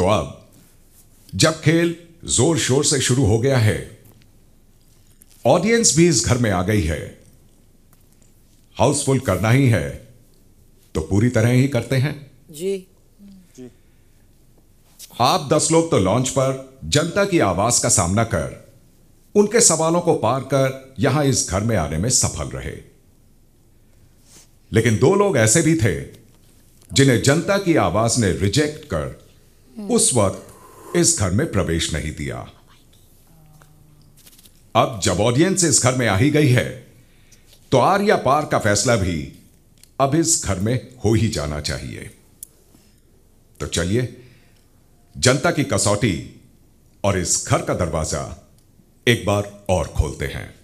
तो अब जब खेल जोर शोर से शुरू हो गया है ऑडियंस भी इस घर में आ गई है हाउसफुल करना ही है तो पूरी तरह ही करते हैं जी आप दस लोग तो लॉन्च पर जनता की आवाज का सामना कर उनके सवालों को पार कर यहां इस घर में आने में सफल रहे लेकिन दो लोग ऐसे भी थे जिन्हें जनता की आवाज ने रिजेक्ट कर उस वक्त इस घर में प्रवेश नहीं दिया अब जब ऑडियंस इस घर में आ ही गई है तो आर या पार का फैसला भी अब इस घर में हो ही जाना चाहिए तो चलिए जनता की कसौटी और इस घर का दरवाजा एक बार और खोलते हैं